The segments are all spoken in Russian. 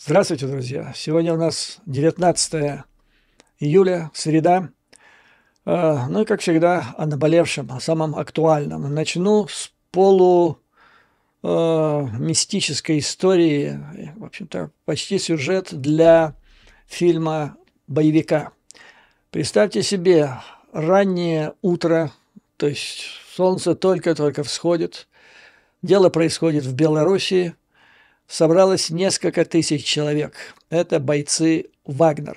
Здравствуйте, друзья! Сегодня у нас 19 июля, среда. Э, ну и, как всегда, о наболевшем, о самом актуальном. Начну с полу э, мистической истории, в общем-то, почти сюжет для фильма «Боевика». Представьте себе раннее утро, то есть солнце только-только всходит, дело происходит в Белоруссии – собралось несколько тысяч человек. Это бойцы «Вагнер».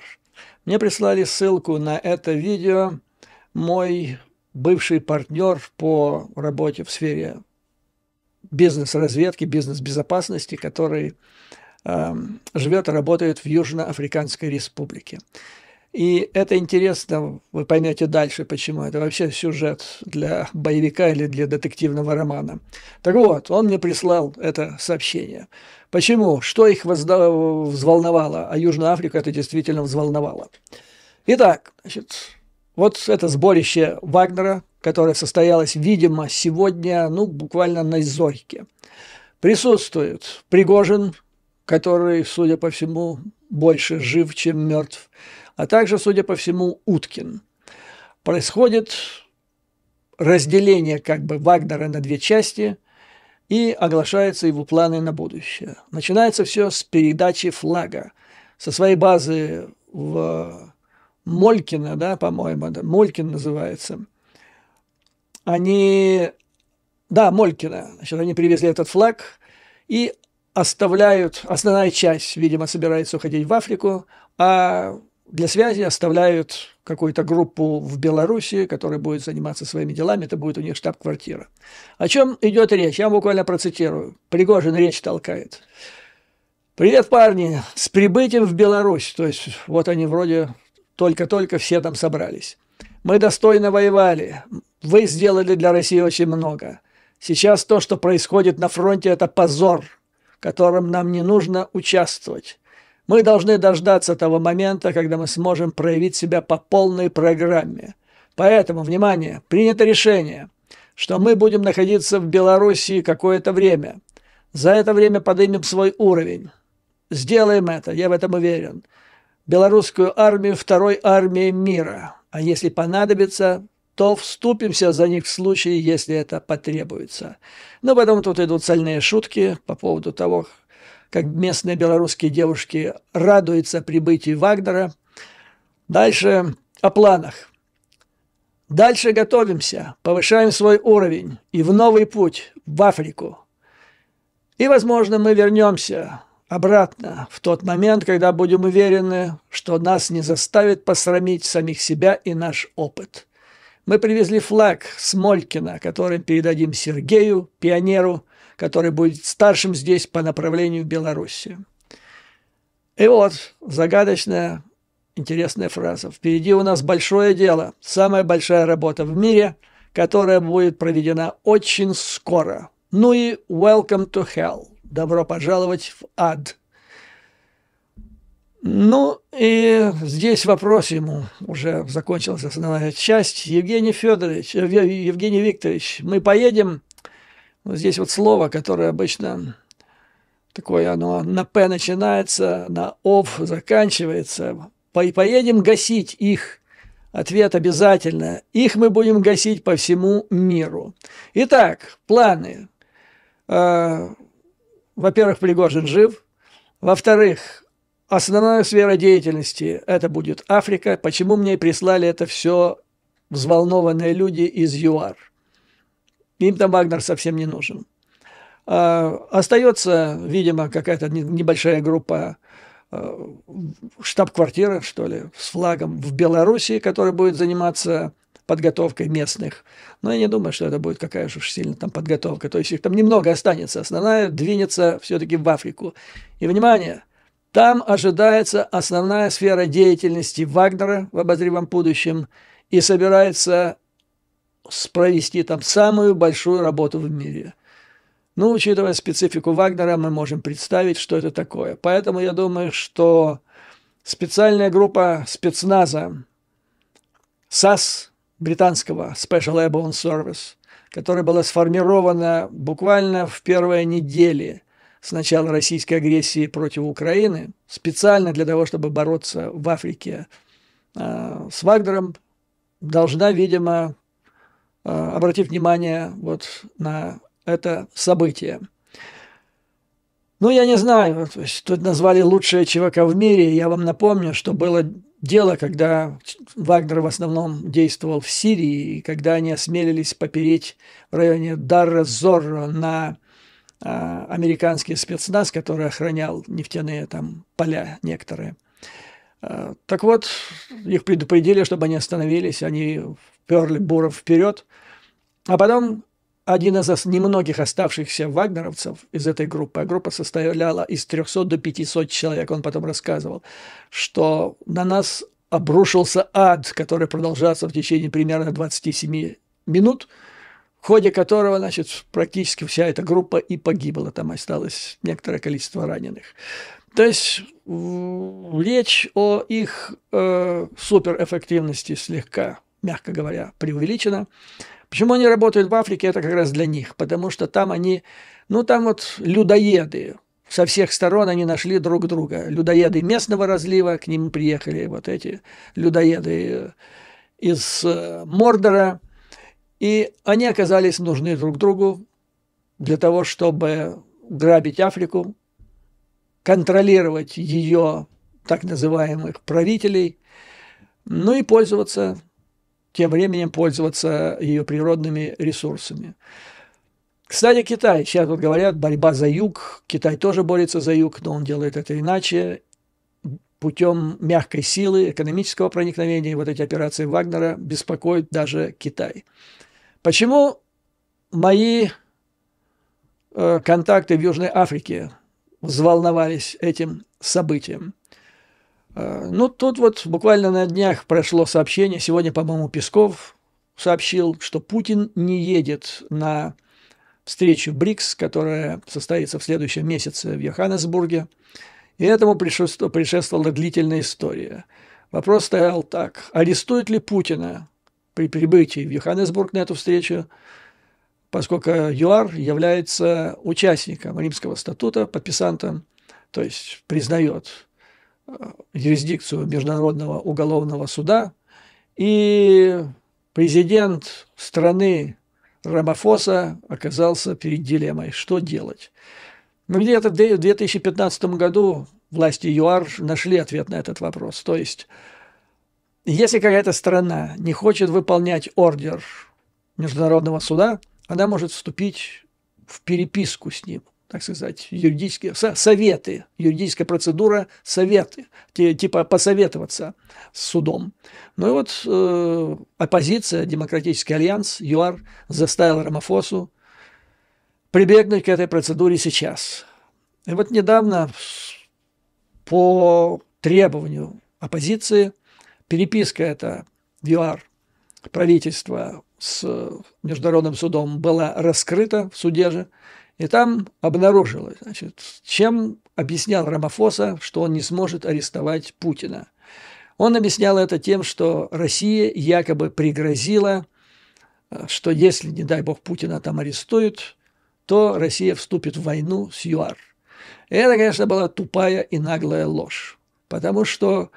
Мне прислали ссылку на это видео мой бывший партнер по работе в сфере бизнес-разведки, бизнес-безопасности, который э, эм, живет и работает в Южноафриканской республике. И это интересно, вы поймете дальше, почему это вообще сюжет для боевика или для детективного романа. Так вот, он мне прислал это сообщение. Почему? Что их взволновало? А Южная Африка это действительно взволновало. Итак, значит, вот это сборище Вагнера, которое состоялось, видимо, сегодня, ну, буквально на зорьке. Присутствует Пригожин, который, судя по всему, больше жив, чем мертв, а также, судя по всему, Уткин. Происходит разделение как бы Вагнера на две части – и оглашаются его планы на будущее. Начинается все с передачи флага. Со своей базы в Молькино, да, по-моему, да, Молькин называется. Они, да, Молькино, значит, они привезли этот флаг и оставляют, основная часть, видимо, собирается уходить в Африку, а для связи оставляют какую-то группу в Беларуси, которая будет заниматься своими делами, это будет у них штаб-квартира. О чем идет речь? Я буквально процитирую. Пригожин речь толкает. «Привет, парни! С прибытием в Беларусь!» То есть вот они вроде только-только все там собрались. «Мы достойно воевали. Вы сделали для России очень много. Сейчас то, что происходит на фронте, это позор, которым нам не нужно участвовать. Мы должны дождаться того момента, когда мы сможем проявить себя по полной программе. Поэтому, внимание, принято решение, что мы будем находиться в Белоруссии какое-то время. За это время поднимем свой уровень. Сделаем это, я в этом уверен. Белорусскую армию второй армии мира. А если понадобится, то вступимся за них в случае, если это потребуется. Но потом тут идут сальные шутки по поводу того, как местные белорусские девушки радуются прибытию Вагнера. Дальше о планах. Дальше готовимся, повышаем свой уровень и в новый путь, в Африку. И, возможно, мы вернемся обратно в тот момент, когда будем уверены, что нас не заставит посрамить самих себя и наш опыт. Мы привезли флаг Смолькина, который передадим Сергею, пионеру, который будет старшим здесь по направлению в Белоруссию. И вот загадочная, интересная фраза. Впереди у нас большое дело, самая большая работа в мире, которая будет проведена очень скоро. Ну и welcome to hell. Добро пожаловать в ад. Ну и здесь вопрос ему уже закончилась основная часть. Евгений Федорович, Евгений Викторович, мы поедем вот здесь вот слово, которое обычно такое, оно на «п» начинается, на «ов» заканчивается. Поедем гасить их. Ответ обязательно. Их мы будем гасить по всему миру. Итак, планы. А, во-первых, Пригожин жив. Во-вторых, основная сфера деятельности – это будет Африка. Почему мне прислали это все взволнованные люди из ЮАР? Им-то Вагнер совсем не нужен. А, остается, видимо, какая-то небольшая группа а, штаб-квартира, что ли, с флагом в Белоруссии, который будет заниматься подготовкой местных. Но я не думаю, что это будет какая же уж сильно там подготовка. То есть их там немного останется. Основная двинется все-таки в Африку. И, внимание, там ожидается основная сфера деятельности Вагнера в обозримом будущем. И собирается провести там самую большую работу в мире. Ну, учитывая специфику Вагнера, мы можем представить, что это такое. Поэтому я думаю, что специальная группа спецназа САС британского Special Airborne Service, которая была сформирована буквально в первые недели с начала российской агрессии против Украины, специально для того, чтобы бороться в Африке э, с Вагнером, должна, видимо, Э, обратив внимание вот на это событие. Ну, я не знаю, то есть, тут назвали лучшее ЧВК в мире. Я вам напомню, что было дело, когда Вагнер в основном действовал в Сирии, и когда они осмелились попереть в районе Дарра-Зорро на э, американский спецназ, который охранял нефтяные там поля некоторые. Так вот, их предупредили, чтобы они остановились, они вперли Буров вперед. А потом один из немногих оставшихся вагнеровцев из этой группы, а группа составляла из 300 до 500 человек, он потом рассказывал, что на нас обрушился ад, который продолжался в течение примерно 27 минут, в ходе которого, значит, практически вся эта группа и погибла. Там осталось некоторое количество раненых. То есть речь о их э, суперэффективности слегка, мягко говоря, преувеличена. Почему они работают в Африке, это как раз для них, потому что там они, ну там вот людоеды, со всех сторон они нашли друг друга. Людоеды местного разлива, к ним приехали вот эти людоеды э, из э, Мордора, и они оказались нужны друг другу для того, чтобы грабить Африку, контролировать ее так называемых правителей, ну и пользоваться, тем временем пользоваться ее природными ресурсами. Кстати, Китай. Сейчас вот говорят, борьба за юг. Китай тоже борется за юг, но он делает это иначе путем мягкой силы, экономического проникновения. вот эти операции Вагнера беспокоят даже Китай. Почему мои э, контакты в Южной Африке взволновались этим событием. Э, ну, тут вот буквально на днях прошло сообщение, сегодня, по-моему, Песков сообщил, что Путин не едет на встречу БРИКС, которая состоится в следующем месяце в Йоханнесбурге. И этому предшествовала длительная история. Вопрос стоял так, арестуют ли Путина при прибытии в Йоханнесбург на эту встречу, поскольку ЮАР является участником Римского статута, подписантом, то есть признает э, юрисдикцию Международного уголовного суда, и президент страны Рамафоса оказался перед дилеммой, что делать. Но где-то в 2015 году власти ЮАР нашли ответ на этот вопрос. То есть, если какая-то страна не хочет выполнять ордер Международного суда – она может вступить в переписку с ним, так сказать, юридические советы, юридическая процедура советы, типа посоветоваться с судом. Ну и вот э, оппозиция, Демократический альянс, ЮАР заставил Рамафосу прибегнуть к этой процедуре сейчас. И вот недавно по требованию оппозиции переписка это ЮАР правительства с э, Международным судом была раскрыта в суде же, и там обнаружилось, значит, чем объяснял Рамафоса, что он не сможет арестовать Путина. Он объяснял это тем, что Россия якобы пригрозила, э, что если, не дай бог, Путина там арестуют, то Россия вступит в войну с ЮАР. И это, конечно, была тупая и наглая ложь, потому что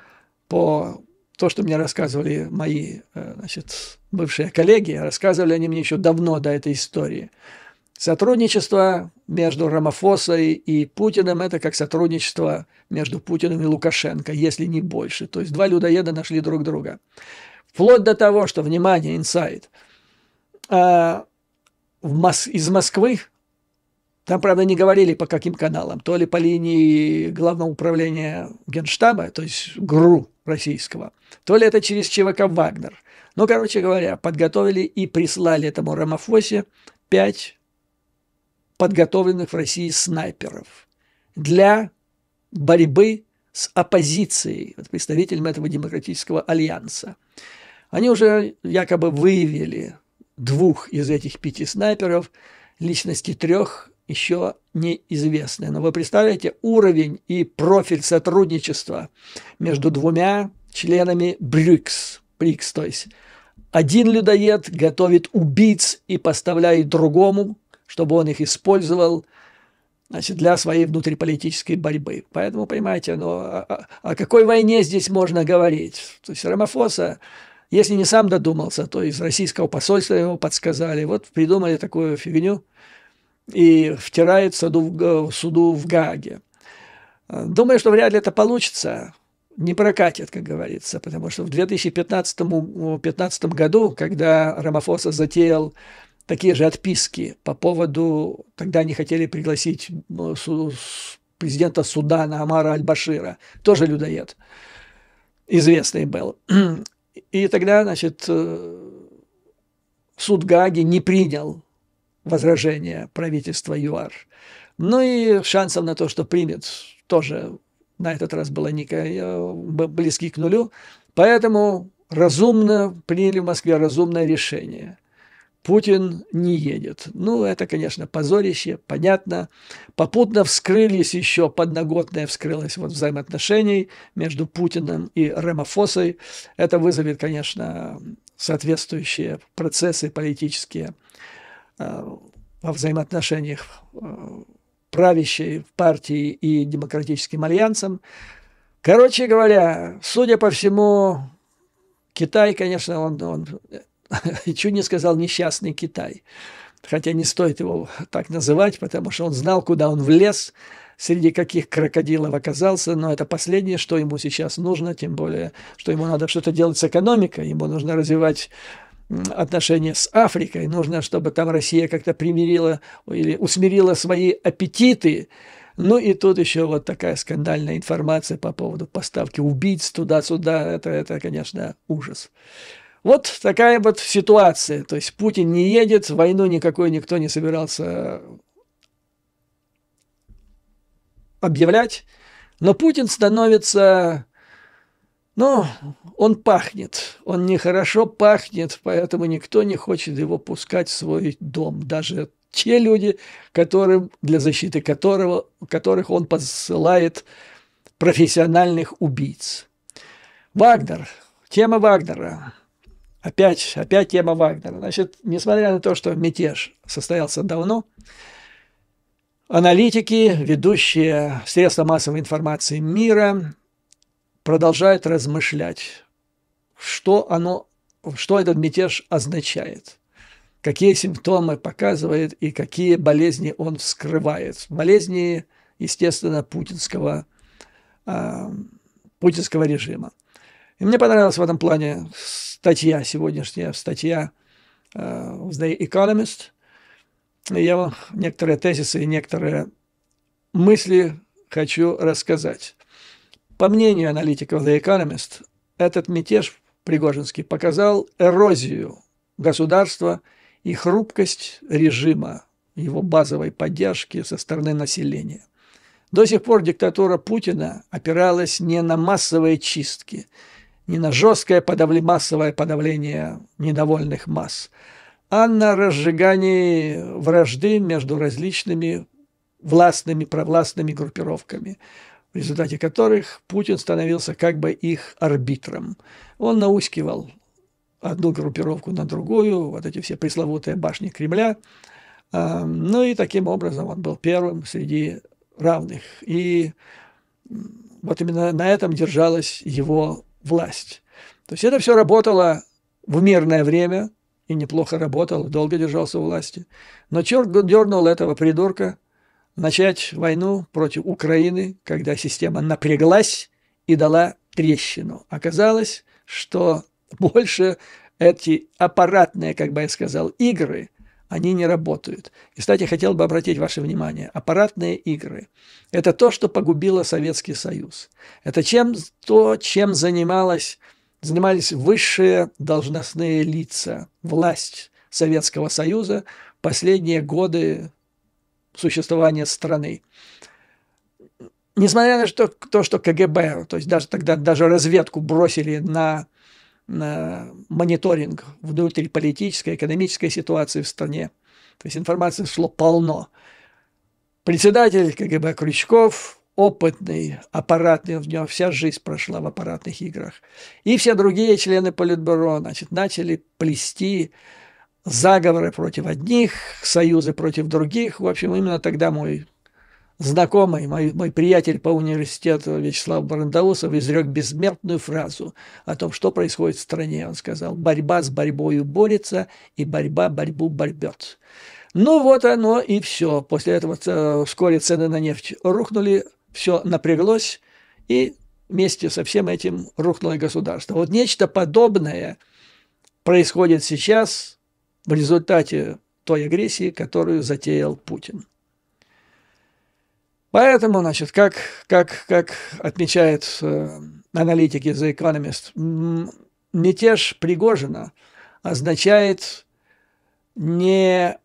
по то, что мне рассказывали мои э, значит, бывшие коллеги, рассказывали они мне еще давно до этой истории. Сотрудничество между Ромафосой и Путиным – это как сотрудничество между Путиным и Лукашенко, если не больше. То есть два людоеда нашли друг друга. Вплоть до того, что, внимание, инсайт, а, из Москвы там, правда, не говорили по каким каналам, то ли по линии Главного управления Генштаба, то есть ГРУ, российского, то ли это через ЧВК «Вагнер». Ну, короче говоря, подготовили и прислали этому Рамафосе пять подготовленных в России снайперов для борьбы с оппозицией, представителями этого демократического альянса. Они уже якобы выявили двух из этих пяти снайперов, личности трех еще неизвестны. Но вы представляете уровень и профиль сотрудничества между двумя членами БРИКС. БРИКС, то есть один людоед готовит убийц и поставляет другому, чтобы он их использовал значит, для своей внутриполитической борьбы. Поэтому, понимаете, ну, о, а, а, о какой войне здесь можно говорить? То есть Ромафоса, если не сам додумался, то из российского посольства ему подсказали. Вот придумали такую фигню – и втирает суду в, суду в Гааге. Думаю, что вряд ли это получится, не прокатит, как говорится, потому что в 2015 году, когда Рамафоса затеял такие же отписки по поводу, тогда они хотели пригласить ну, президента Судана Амара Аль-Башира, тоже людоед, известный был. И тогда, значит, э, суд Гаги не принял возражения правительства ЮАР. Ну и шансов на то, что примет, тоже на этот раз было некое, э, близки к нулю. Поэтому разумно приняли в Москве разумное решение. Путин не едет. Ну, это, конечно, позорище, понятно. Попутно вскрылись еще, подноготное вскрылось вот взаимоотношений между Путиным и Ремофосой. Это вызовет, конечно, соответствующие процессы политические. Э, во взаимоотношениях э, правящей партии и демократическим альянсом. Короче говоря, судя по всему, Китай, конечно, он, он э, чуть не сказал несчастный Китай, хотя не стоит его так называть, потому что он знал, куда он влез, среди каких крокодилов оказался, но это последнее, что ему сейчас нужно, тем более, что ему надо что-то делать с экономикой, ему нужно развивать отношения с Африкой. Нужно, чтобы там Россия как-то примирила или усмирила свои аппетиты. Ну и тут еще вот такая скандальная информация по поводу поставки убийц туда-сюда. Это, это, конечно, ужас. Вот такая вот ситуация. То есть Путин не едет, войну никакой никто не собирался объявлять. Но Путин становится но он пахнет, он нехорошо пахнет, поэтому никто не хочет его пускать в свой дом, даже те люди, которым, для защиты которого, которых он посылает профессиональных убийц. Вагнер, тема Вагнера. Опять, опять тема Вагнера. Значит, несмотря на то, что мятеж состоялся давно, аналитики, ведущие средства массовой информации мира продолжает размышлять, что, оно, что этот мятеж означает, какие симптомы показывает и какие болезни он вскрывает. Болезни, естественно, путинского, э, путинского режима. И мне понравилась в этом плане статья сегодняшняя, статья э, The Economist. И я вам некоторые тезисы и некоторые мысли хочу рассказать. По мнению аналитиков The Economist, этот мятеж Пригожинский показал эрозию государства и хрупкость режима, его базовой поддержки со стороны населения. До сих пор диктатура Путина опиралась не на массовые чистки, не на жесткое подавле, массовое подавление недовольных масс, а на разжигание вражды между различными властными, провластными группировками в результате которых Путин становился как бы их арбитром. Он наускивал одну группировку на другую, вот эти все пресловутые башни Кремля. А, ну и таким образом он был первым среди равных. И вот именно на этом держалась его власть. То есть это все работало в мирное время и неплохо работало, долго держался у власти. Но черт дернул этого придурка – начать войну против Украины, когда система напряглась и дала трещину. Оказалось, что больше эти аппаратные, как бы я сказал, игры, они не работают. И, кстати, хотел бы обратить ваше внимание, аппаратные игры – это то, что погубило Советский Союз. Это чем, то, чем занималась, занимались высшие должностные лица, власть Советского Союза последние годы существования страны. Несмотря на то, то что КГБ, то есть даже тогда даже разведку бросили на, на мониторинг внутриполитической, экономической ситуации в стране, то есть информации шло полно. Председатель КГБ Крючков, опытный, аппаратный, в него вся жизнь прошла в аппаратных играх. И все другие члены Политбюро, значит, начали плести заговоры против одних, союзы против других. В общем, именно тогда мой знакомый, мой, мой приятель по университету Вячеслав Барандаусов изрек бессмертную фразу о том, что происходит в стране. Он сказал, борьба с борьбою борется, и борьба борьбу борьбет. Ну вот оно и все. После этого э, вскоре цены на нефть рухнули, все напряглось, и вместе со всем этим рухнуло государство. Вот нечто подобное происходит сейчас в результате той агрессии, которую затеял Путин. Поэтому, значит, как, как, как отмечает э, аналитики The Economist, мятеж Пригожина означает не...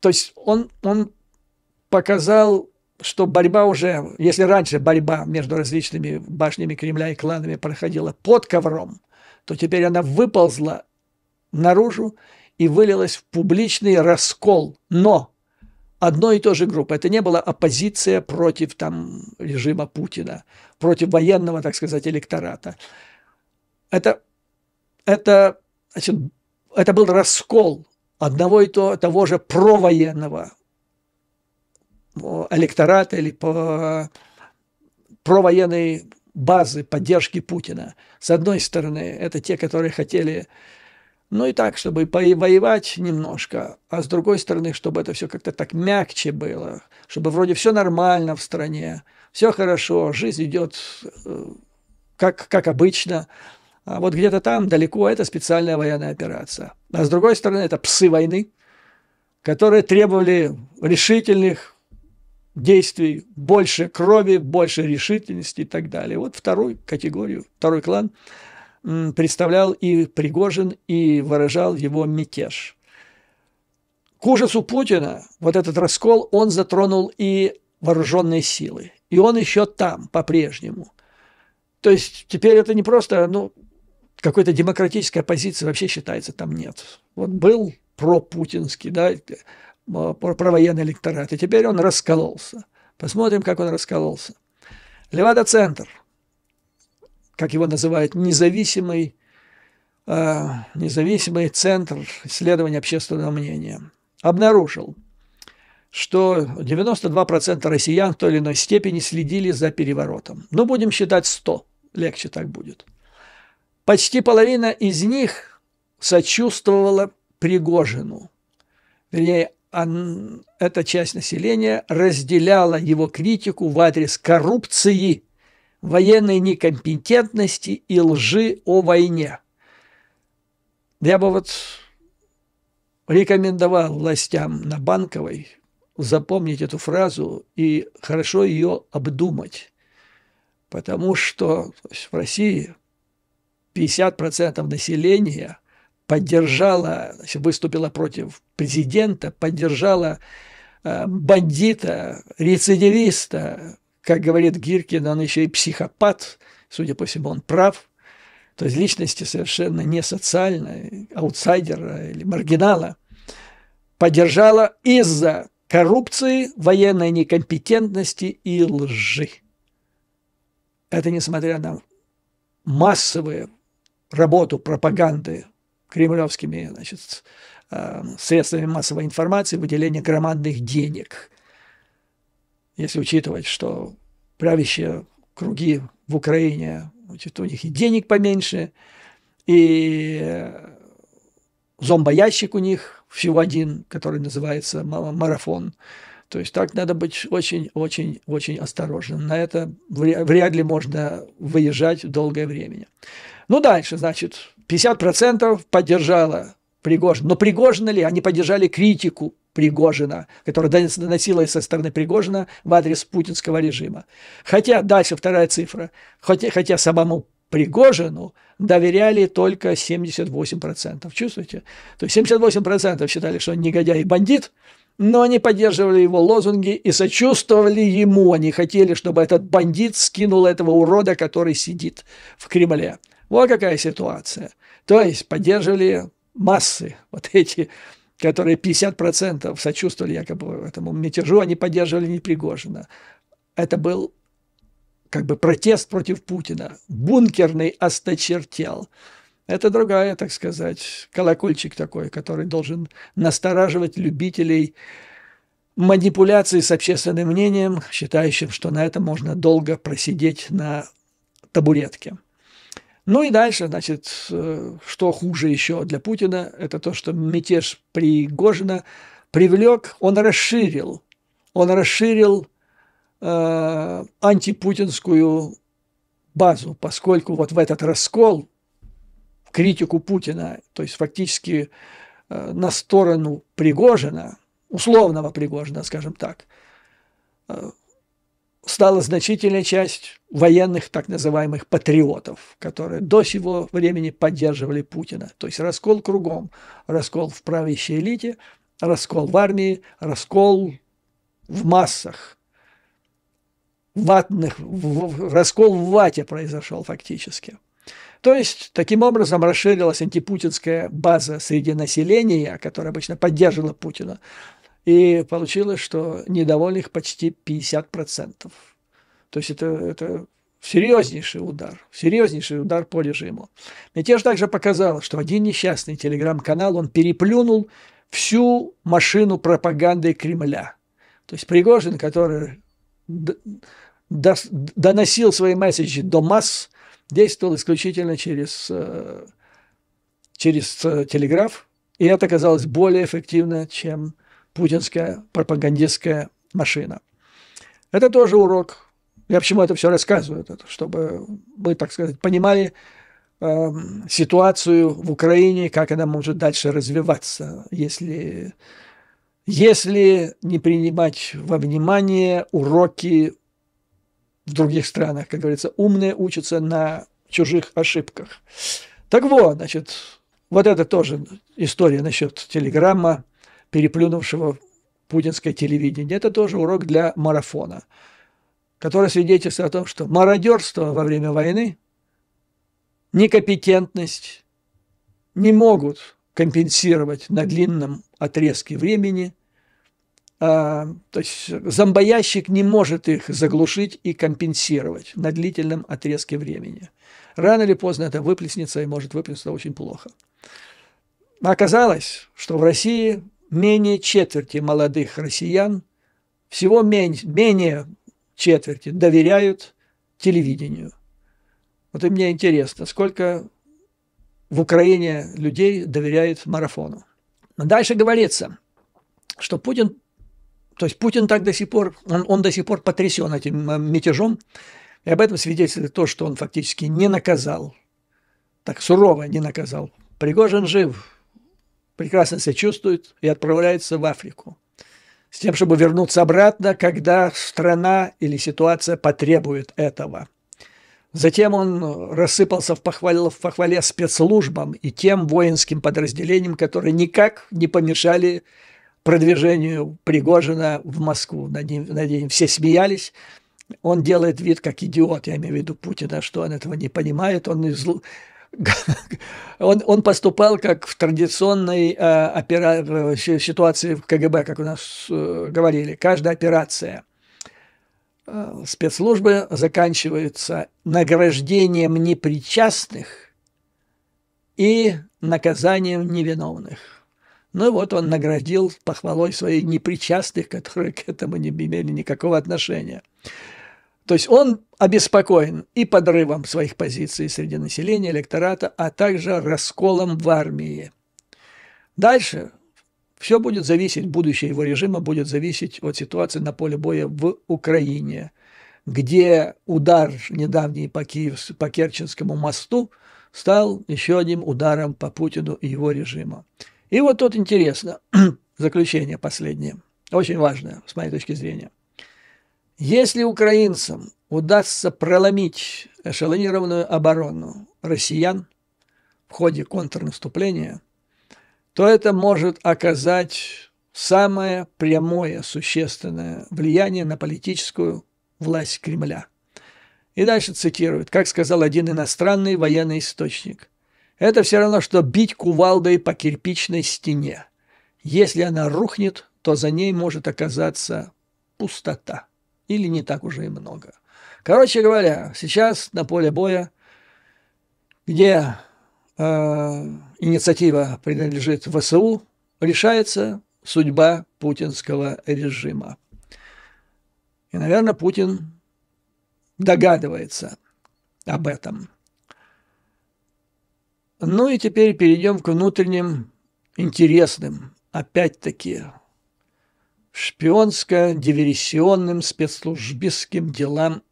То есть он, он показал, что борьба уже, если раньше борьба между различными башнями Кремля и кланами проходила под ковром, то теперь она выползла наружу и вылилось в публичный раскол. Но одной и той же группы. Это не была оппозиция против там, режима Путина, против военного, так сказать, электората. Это, это, значит, это был раскол одного и того же провоенного электората или по, провоенной базы поддержки Путина. С одной стороны, это те, которые хотели ну и так, чтобы воевать немножко, а с другой стороны, чтобы это все как-то так мягче было, чтобы вроде все нормально в стране, все хорошо, жизнь идет э, как, как обычно. А вот где-то там далеко это специальная военная операция. А с другой стороны, это псы войны, которые требовали решительных действий, больше крови, больше решительности и так далее. Вот вторую категорию, второй клан представлял и Пригожин, и выражал его мятеж. К ужасу Путина вот этот раскол он затронул и вооруженные силы. И он еще там по-прежнему. То есть теперь это не просто, ну, какой-то демократической оппозиции вообще считается там нет. Вот был пропутинский, да, провоенный электорат, и теперь он раскололся. Посмотрим, как он раскололся. Левада-центр – как его называют, независимый, э, независимый центр исследования общественного мнения, обнаружил, что 92% россиян в той или иной степени следили за переворотом. Ну, будем считать 100, легче так будет. Почти половина из них сочувствовала Пригожину. Вернее, он, эта часть населения разделяла его критику в адрес коррупции – военной некомпетентности и лжи о войне. Я бы вот рекомендовал властям на Банковой запомнить эту фразу и хорошо ее обдумать. Потому что в России 50% населения поддержало, выступило против президента, поддержало э, бандита, рецидивиста, как говорит Гиркин, он еще и психопат, судя по всему, он прав, то есть личности совершенно не социальной, аутсайдера или маргинала, поддержала из-за коррупции, военной некомпетентности и лжи. Это несмотря на массовую работу пропаганды кремлевскими значит, э, средствами массовой информации, выделение громадных денег если учитывать, что правящие круги в Украине, значит, у них и денег поменьше, и зомбоящик у них всего один, который называется марафон. То есть так надо быть очень-очень-очень осторожным. На это вряд ли можно выезжать долгое время. Ну, дальше, значит, 50% поддержала Пригожина. Но Пригожина ли? Они поддержали критику Пригожина, которая доносилась со стороны Пригожина в адрес путинского режима. Хотя, дальше вторая цифра, хотя, хотя самому Пригожину доверяли только 78%. Чувствуете? То есть 78% считали, что он негодяй и бандит, но они поддерживали его лозунги и сочувствовали ему. Они хотели, чтобы этот бандит скинул этого урода, который сидит в Кремле. Вот какая ситуация. То есть поддерживали массы вот эти которые 50% сочувствовали якобы этому мятежу, они поддерживали Непригожина. Это был как бы протест против Путина, бункерный осточертел. Это другая, так сказать, колокольчик такой, который должен настораживать любителей манипуляции с общественным мнением, считающим, что на этом можно долго просидеть на табуретке. Ну и дальше, значит, э, что хуже еще для Путина, это то, что мятеж Пригожина привлек, он расширил, он расширил э, антипутинскую базу, поскольку вот в этот раскол критику Путина, то есть фактически э, на сторону Пригожина, условного Пригожина, скажем так, э, стала значительная часть военных так называемых патриотов, которые до сего времени поддерживали Путина. То есть раскол кругом, раскол в правящей элите, раскол в армии, раскол в массах, ватных, в, в, раскол в вате произошел фактически. То есть, таким образом расширилась антипутинская база среди населения, которая обычно поддерживала Путина, и получилось, что недовольных почти 50%. То есть это, это серьезнейший удар, серьезнейший удар по режиму. Мятеж также показал, что один несчастный телеграм-канал, он переплюнул всю машину пропаганды Кремля. То есть Пригожин, который доносил свои месседжи до масс, действовал исключительно через, э, через э, телеграф, и это оказалось более эффективно, чем путинская пропагандистская машина. Это тоже урок. Я почему это все рассказываю, чтобы мы, так сказать, понимали э, ситуацию в Украине, как она может дальше развиваться, если, если не принимать во внимание уроки в других странах. Как говорится, умные учатся на чужих ошибках. Так вот, значит, вот это тоже история насчет телеграмма переплюнувшего путинское телевидение. Это тоже урок для марафона, который свидетельствует о том, что мародерство во время войны, некомпетентность не могут компенсировать на длинном отрезке времени. А, то есть зомбоящик не может их заглушить и компенсировать на длительном отрезке времени. Рано или поздно это выплеснется и может выплеснуться очень плохо. А оказалось, что в России менее четверти молодых россиян, всего менее, менее четверти доверяют телевидению. Вот и мне интересно, сколько в Украине людей доверяет марафону. Дальше говорится, что Путин, то есть Путин так до сих пор, он, он до сих пор потрясен этим э, мятежом, и об этом свидетельствует то, что он фактически не наказал, так сурово не наказал. Пригожин жив, прекрасно себя чувствует и отправляется в Африку с тем, чтобы вернуться обратно, когда страна или ситуация потребует этого. Затем он рассыпался в похвале, в похвале спецслужбам и тем воинским подразделениям, которые никак не помешали продвижению Пригожина в Москву. Над ним, над ним все смеялись. Он делает вид как идиот, я имею в виду Путина, что он этого не понимает. Он из, он, он поступал как в традиционной э, опера... Э, ситуации в КГБ, как у нас э, говорили. Каждая операция э, спецслужбы заканчивается награждением непричастных и наказанием невиновных. Ну и вот он наградил похвалой своих непричастных, которые к этому не имели никакого отношения. То есть он обеспокоен и подрывом своих позиций среди населения, электората, а также расколом в армии. Дальше все будет зависеть, будущее его режима будет зависеть от ситуации на поле боя в Украине, где удар недавний по, Киев, по Керченскому мосту стал еще одним ударом по Путину и его режиму. И вот тут интересно, заключение последнее, очень важное с моей точки зрения. Если украинцам удастся проломить эшелонированную оборону россиян в ходе контрнаступления, то это может оказать самое прямое существенное влияние на политическую власть Кремля. И дальше цитирует, как сказал один иностранный военный источник. Это все равно, что бить кувалдой по кирпичной стене. Если она рухнет, то за ней может оказаться пустота или не так уже и много. Короче говоря, сейчас на поле боя, где э, инициатива принадлежит ВСУ, решается судьба путинского режима. И, наверное, Путин догадывается об этом. Ну и теперь перейдем к внутренним интересным, опять-таки, шпионско-диверсионным спецслужбистским делам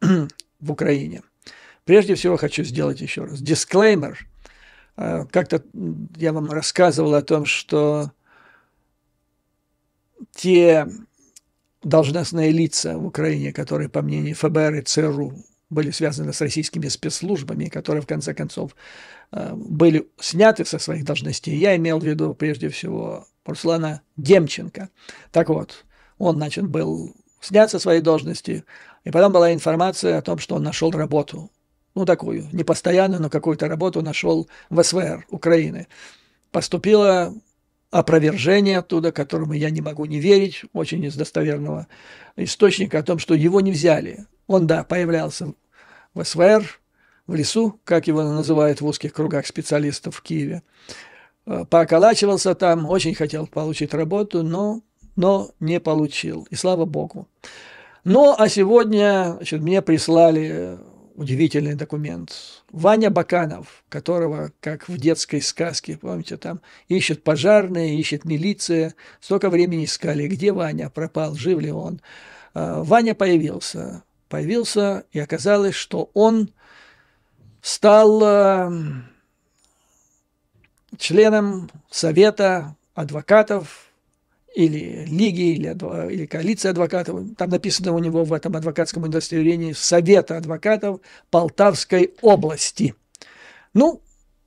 в Украине. Прежде всего хочу сделать еще раз дисклеймер. А, как-то я вам рассказывал о том, что те должностные лица в Украине, которые, по мнению ФБР и ЦРУ, были связаны с российскими спецслужбами, которые, в конце концов, а, были сняты со своих должностей. Я имел в виду, прежде всего, Руслана Демченко. Так вот, он, значит, был снят со своей должности, и потом была информация о том, что он нашел работу. Ну, такую, не постоянную, но какую-то работу нашел в СВР Украины. Поступило опровержение оттуда, которому я не могу не верить, очень из достоверного источника, о том, что его не взяли. Он, да, появлялся в СВР, в лесу, как его называют в узких кругах специалистов в Киеве. Э, Поколачивался там, очень хотел получить работу, но но не получил. И слава богу. но ну, а сегодня значит, мне прислали удивительный документ. Ваня Баканов, которого, как в детской сказке, помните, там ищет пожарные, ищет милиция. Столько времени искали, где Ваня пропал, жив ли он. А, Ваня появился. Появился, и оказалось, что он стал э, членом Совета адвокатов или лиги, или, или коалиции адвокатов. Там написано у него в этом адвокатском удостоверении Совета адвокатов Полтавской области. Ну,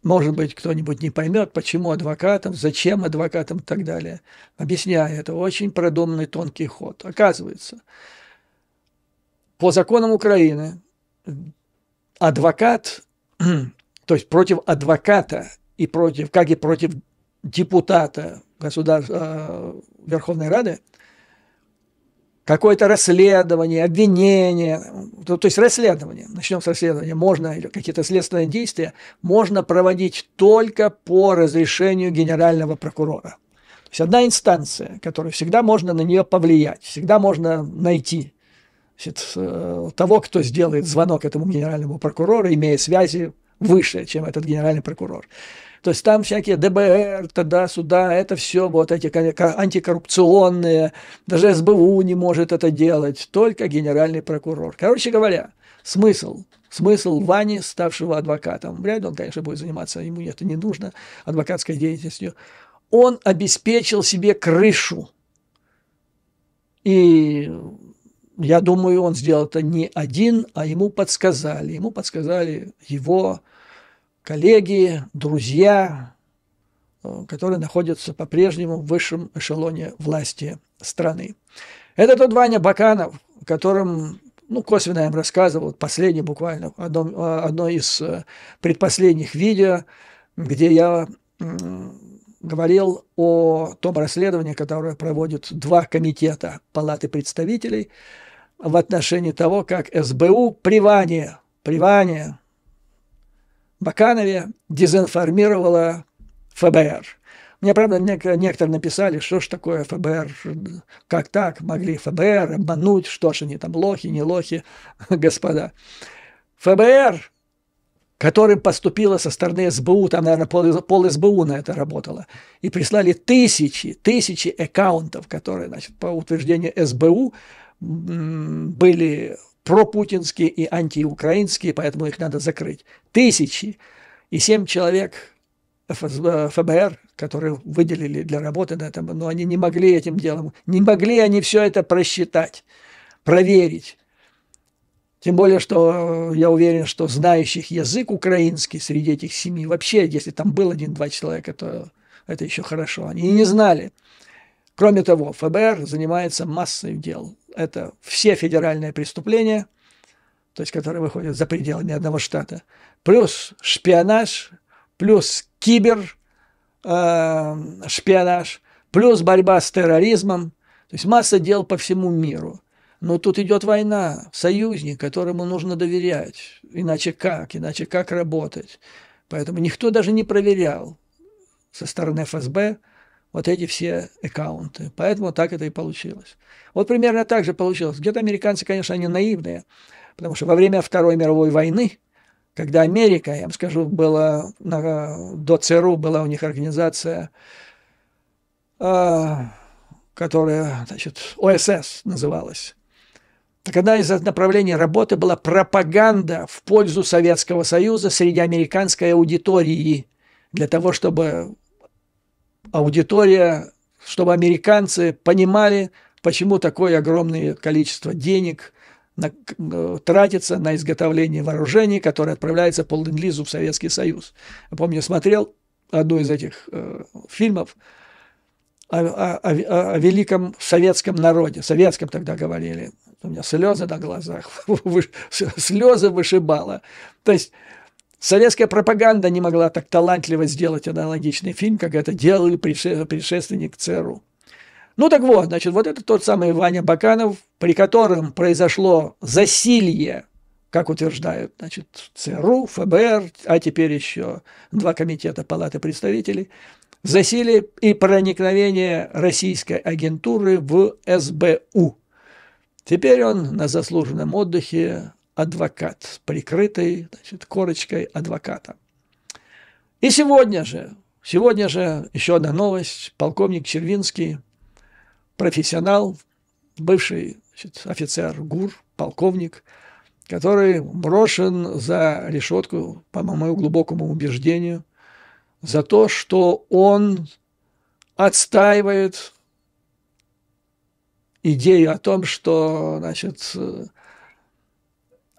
может быть, кто-нибудь не поймет, почему адвокатам, зачем адвокатам и так далее. Объясняю, это очень продуманный тонкий ход. Оказывается, по законам Украины адвокат, то есть против адвоката и против, как и против депутата государства, э, Верховной Рады, какое-то расследование, обвинение, то, то есть расследование, начнем с расследования, можно, или какие-то следственные действия, можно проводить только по разрешению генерального прокурора. То есть одна инстанция, которую всегда можно на нее повлиять, всегда можно найти значит, э, того, кто сделает звонок этому генеральному прокурору, имея связи выше, чем этот генеральный прокурор. То есть там всякие ДБР, туда-сюда, это все вот эти антикоррупционные, даже СБУ не может это делать, только генеральный прокурор. Короче говоря, смысл смысл Вани, ставшего адвокатом. Вряд ли он, конечно, будет заниматься, ему это не нужно, адвокатской деятельностью. Он обеспечил себе крышу. И я думаю, он сделал это не один, а ему подсказали. Ему подсказали его коллеги, друзья, э, которые находятся по-прежнему в высшем эшелоне власти страны. Это тот Ваня Баканов, которым ну, косвенно я им рассказывал, последний буквально, одно, одно э, из э, предпоследних видео, где я говорил о том расследовании, которое проводят два комитета Палаты представителей в отношении того, как СБУ при Ване, при Ване Баканове дезинформировала ФБР. Мне, правда, некоторые написали, что ж такое ФБР, как так могли ФБР обмануть, что ж они там, лохи, не лохи, господа. ФБР, которым поступило со стороны СБУ, там, наверное, пол, пол СБУ на это работало, и прислали тысячи, тысячи аккаунтов, которые, значит, по утверждению СБУ были пропутинские и антиукраинские, поэтому их надо закрыть. Тысячи и семь человек ФБР, которые выделили для работы на этом, но они не могли этим делом, не могли они все это просчитать, проверить. Тем более, что э, я уверен, что знающих язык украинский среди этих семи, вообще, если там был один-два человека, то это еще хорошо. Они не знали. Кроме того, ФБР занимается массой дел это все федеральные преступления, то есть которые выходят за пределы ни одного штата, плюс шпионаж, плюс кибер э, шпионаж, плюс борьба с терроризмом, то есть масса дел по всему миру. Но тут идет война, союзник, которому нужно доверять, иначе как, иначе как работать. Поэтому никто даже не проверял со стороны ФСБ, вот эти все аккаунты. Поэтому так это и получилось. Вот примерно так же получилось. Где-то американцы, конечно, они наивные, потому что во время Второй мировой войны, когда Америка, я вам скажу, была, на, до ЦРУ была у них организация, э, которая, значит, ОСС называлась. Так одна из направлений работы была пропаганда в пользу Советского Союза среди американской аудитории для того, чтобы аудитория, чтобы американцы понимали, почему такое огромное количество денег на, э, тратится на изготовление вооружений, которое отправляется по ленд-лизу в Советский Союз. Я помню, смотрел одну из этих э, фильмов о, о, о, о великом советском народе, советском тогда говорили. У меня слезы на глазах, слезы вышибало. То есть Советская пропаганда не могла так талантливо сделать аналогичный фильм, как это делали предшественник ЦРУ. Ну так вот, значит, вот это тот самый Ваня Баканов, при котором произошло засилье, как утверждают, значит, ЦРУ, ФБР, а теперь еще два комитета Палаты представителей, засилие и проникновение российской агентуры в СБУ. Теперь он на заслуженном отдыхе адвокат, прикрытый значит, корочкой адвоката. И сегодня же, сегодня же еще одна новость. Полковник Червинский, профессионал, бывший значит, офицер ГУР, полковник, который брошен за решетку, по моему глубокому убеждению, за то, что он отстаивает идею о том, что значит,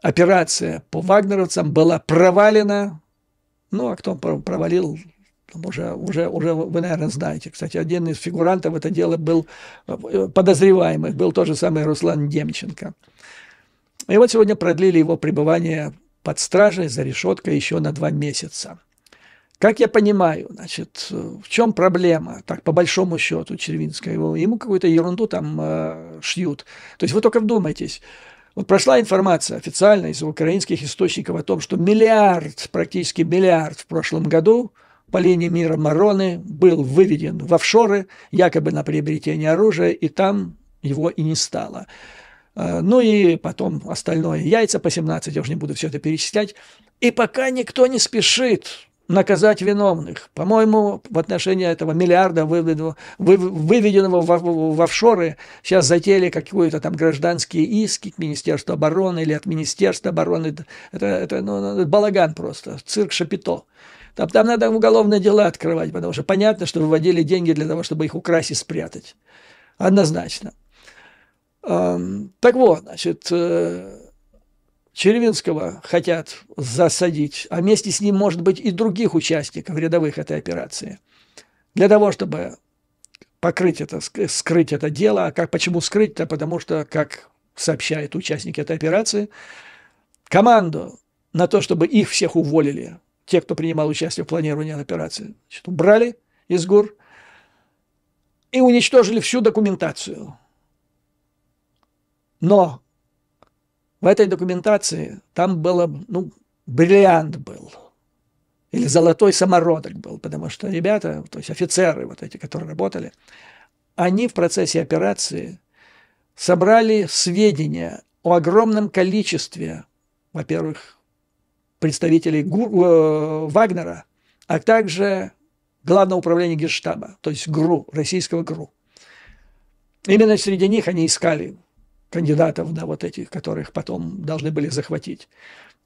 операция по вагнеровцам была провалена. Ну, а кто провалил, уже, уже, уже вы, наверное, знаете. Кстати, один из фигурантов это дело был э, подозреваемый, был тот же самый Руслан Демченко. И вот сегодня продлили его пребывание под стражей за решеткой еще на два месяца. Как я понимаю, значит, э, в чем проблема, так по большому счету, Червинского? Ему какую-то ерунду там э, шьют. То есть вы только вдумайтесь, вот прошла информация официально из украинских источников о том, что миллиард, практически миллиард в прошлом году по линии мира Мароны был выведен в офшоры, якобы на приобретение оружия, и там его и не стало. А, ну и потом остальное. Яйца по 17, я уже не буду все это перечислять. И пока никто не спешит наказать виновных. По-моему, в отношении этого миллиарда выведенного в офшоры сейчас затеяли какие-то там гражданские иски к Министерству обороны или от Министерства обороны. Это, это ну, ну балаган просто, цирк Шапито. Там, там надо уголовные дела открывать, потому что понятно, что выводили деньги для того, чтобы их украсть и спрятать. Однозначно. Так вот, значит, э, Червинского хотят засадить, а вместе с ним, может быть, и других участников рядовых этой операции. Для того, чтобы покрыть это, скрыть это дело. А как, почему скрыть-то? Потому что, как сообщают участники этой операции, команду на то, чтобы их всех уволили, те, кто принимал участие в планировании операции, значит, убрали из ГУР и уничтожили всю документацию. Но в этой документации там было, ну, бриллиант был. Или золотой самородок был, потому что ребята, то есть офицеры вот эти, которые работали, они в процессе операции собрали сведения о огромном количестве, во-первых, представителей Гу, э, Вагнера, а также Главного управления Генштаба, то есть ГРУ, российского ГРУ. Именно среди них они искали кандидатов, да, вот этих, которых потом должны были захватить.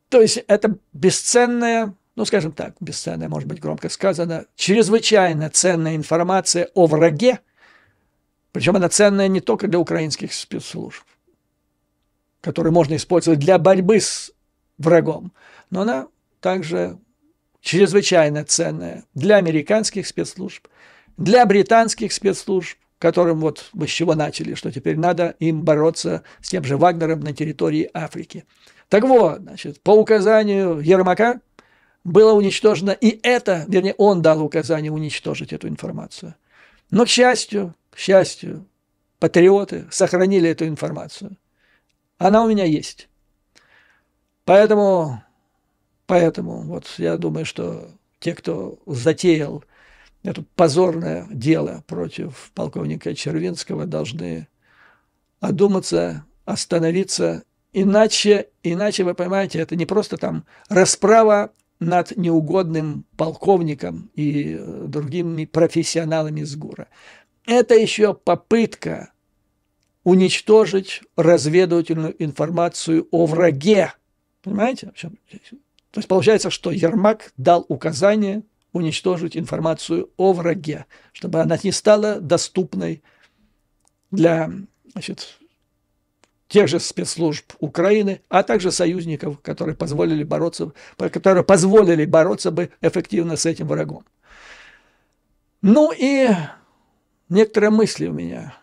То есть это бесценная, ну, скажем так, бесценная, может быть, громко сказано, чрезвычайно ценная информация о враге, причем она ценная не только для украинских спецслужб, которые можно использовать для борьбы с врагом, но она также чрезвычайно ценная для американских спецслужб, для британских спецслужб, которым вот мы с чего начали, что теперь надо им бороться с тем же Вагнером на территории Африки. Так вот, значит, по указанию Ермака было уничтожено и это, вернее, он дал указание уничтожить эту информацию. Но, к счастью, к счастью, патриоты сохранили эту информацию. Она у меня есть. Поэтому, поэтому вот я думаю, что те, кто затеял это позорное дело против полковника Червинского должны одуматься, остановиться. Иначе, иначе вы понимаете, это не просто там расправа над неугодным полковником и э, другими профессионалами из ГУРа. Это еще попытка уничтожить разведывательную информацию о враге. Понимаете? То есть получается, что Ермак дал указание уничтожить информацию о враге, чтобы она не стала доступной для значит, тех же спецслужб Украины, а также союзников, которые позволили бороться, которые позволили бороться бы эффективно с этим врагом. Ну и некоторые мысли у меня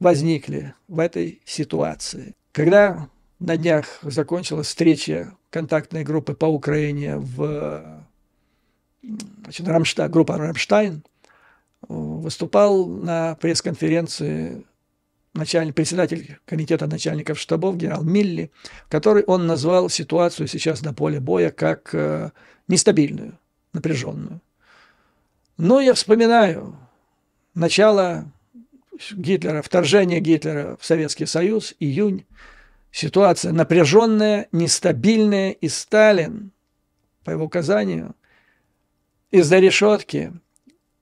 возникли в этой ситуации. Когда на днях закончилась встреча контактной группы по Украине в значит, Рамшта, группа «Рамштайн» э, выступал на пресс-конференции начальник, председатель комитета начальников штабов генерал Милли, который он назвал ситуацию сейчас на поле боя как э, нестабильную, напряженную. Но я вспоминаю начало Гитлера, вторжение Гитлера в Советский Союз, июнь, ситуация напряженная, нестабильная, и Сталин, по его указанию – из-за решетки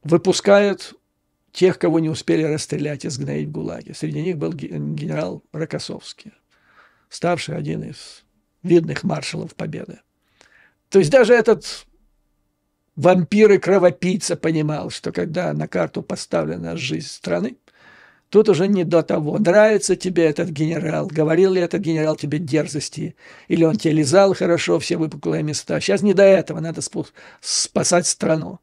выпускают тех, кого не успели расстрелять и сгноить в ГУЛАГе. Среди них был генерал Рокоссовский, ставший один из видных маршалов Победы. То есть даже этот вампир и кровопийца понимал, что когда на карту поставлена жизнь страны – Тут уже не до того, нравится тебе этот генерал, говорил ли этот генерал тебе дерзости, или он тебе лизал хорошо все выпуклые места. Сейчас не до этого, надо спасать страну.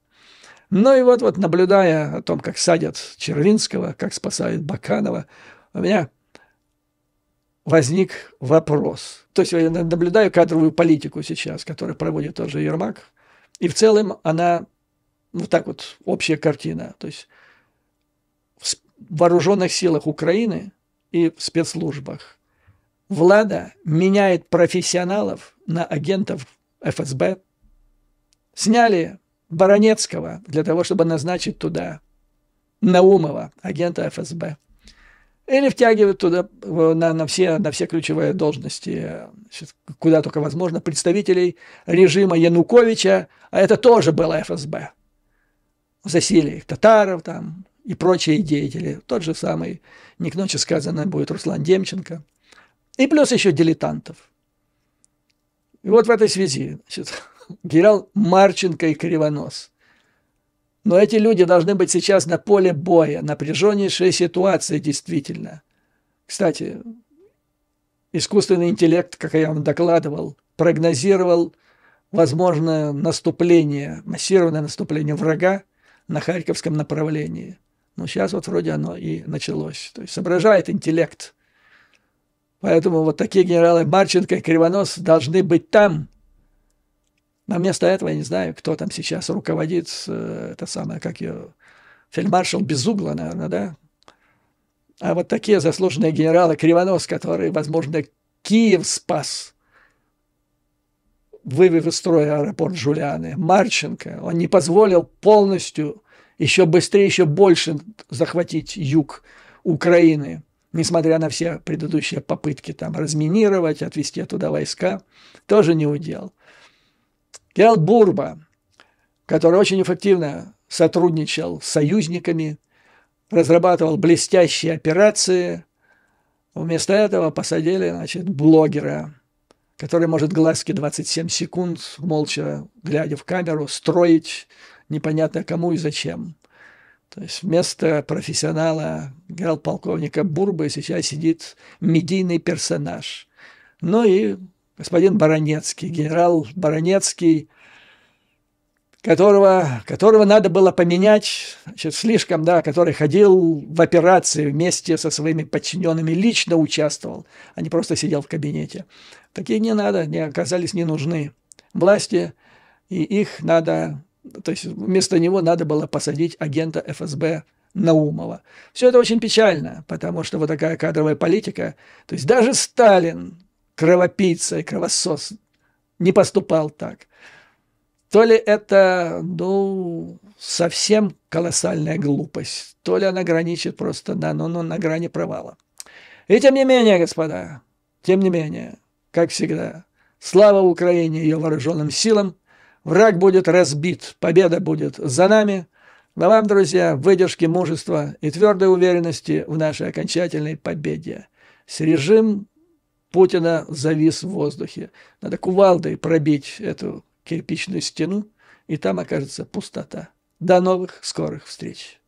Ну и вот, вот наблюдая о том, как садят Червинского, как спасают Баканова, у меня возник вопрос. То есть я наблюдаю кадровую политику сейчас, которую проводит тоже Ермак, и в целом она вот ну, так вот общая картина. То есть вооруженных силах Украины и в спецслужбах. Влада меняет профессионалов на агентов ФСБ. Сняли Баранецкого для того, чтобы назначить туда Наумова, агента ФСБ. Или втягивают туда э, на, на, все, на все ключевые должности, э, куда только возможно, представителей режима Януковича, а это тоже было ФСБ. Засилие их татаров там, и прочие деятели. Тот же самый, не к ночи сказано, будет Руслан Демченко. И плюс еще дилетантов. И вот в этой связи значит, генерал Марченко и Кривонос. Но эти люди должны быть сейчас на поле боя, напряженнейшая ситуация действительно. Кстати, искусственный интеллект, как я вам докладывал, прогнозировал возможное наступление, массированное наступление врага на Харьковском направлении. Но ну, сейчас вот вроде оно и началось. То есть соображает интеллект. Поэтому вот такие генералы Марченко и Кривонос должны быть там. Но вместо этого я не знаю, кто там сейчас руководит, э, это самое, как ее, фельдмаршал Безугла, наверное, да? А вот такие заслуженные генералы Кривонос, который, возможно, Киев спас, вывев из строя аэропорт Жуляны, Марченко, он не позволил полностью еще быстрее, еще больше захватить юг Украины, несмотря на все предыдущие попытки там разминировать, отвести туда войска, тоже не удел. Генерал Бурба, который очень эффективно сотрудничал с союзниками, разрабатывал блестящие операции, вместо этого посадили значит, блогера, который может глазки 27 секунд, молча глядя в камеру, строить непонятно кому и зачем. То есть вместо профессионала генерал-полковника Бурбы сейчас сидит медийный персонаж. Ну и господин Баранецкий, генерал Баранецкий, которого, которого надо было поменять, значит, слишком, да, который ходил в операции вместе со своими подчиненными, лично участвовал, а не просто сидел в кабинете. Такие не надо, не оказались не нужны власти, и их надо то есть вместо него надо было посадить агента ФСБ Наумова. Все это очень печально, потому что вот такая кадровая политика, то есть даже Сталин, кровопийца и кровосос, не поступал так. То ли это, ну, совсем колоссальная глупость, то ли она граничит просто на, ну, ну, на грани провала. И тем не менее, господа, тем не менее, как всегда, слава Украине и ее вооруженным силам – Враг будет разбит, победа будет за нами. Но вам, друзья, выдержки мужества и твердой уверенности в нашей окончательной победе. С режим Путина завис в воздухе. Надо кувалдой пробить эту кирпичную стену, и там окажется пустота. До новых скорых встреч!